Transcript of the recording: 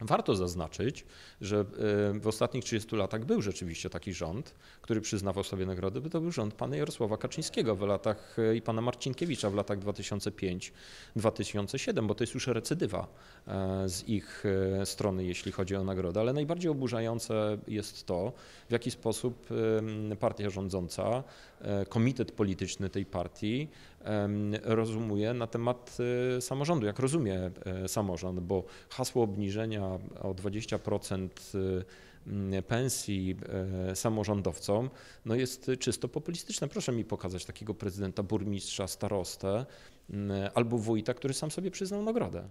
Warto zaznaczyć, że y, w ostatnich 30 latach był rzeczywiście taki rząd, który przyznawał sobie nagrody, by to był rząd pana Jarosława Kaczyńskiego w latach y, i pana Marcinkiewicza w latach 2005-2007, bo to jest już recydywa e, z ich e, strony, jeśli chodzi o nagrodę. Ale najbardziej oburzające jest to, w jaki sposób partia rządząca, e, komitet polityczny tej partii rozumuje na temat samorządu, jak rozumie samorząd, bo hasło obniżenia o 20% y, y, pensji y, samorządowcom, no jest czysto populistyczne. Proszę mi pokazać takiego prezydenta, burmistrza, starostę albo wójta, który sam sobie przyznał nagrodę.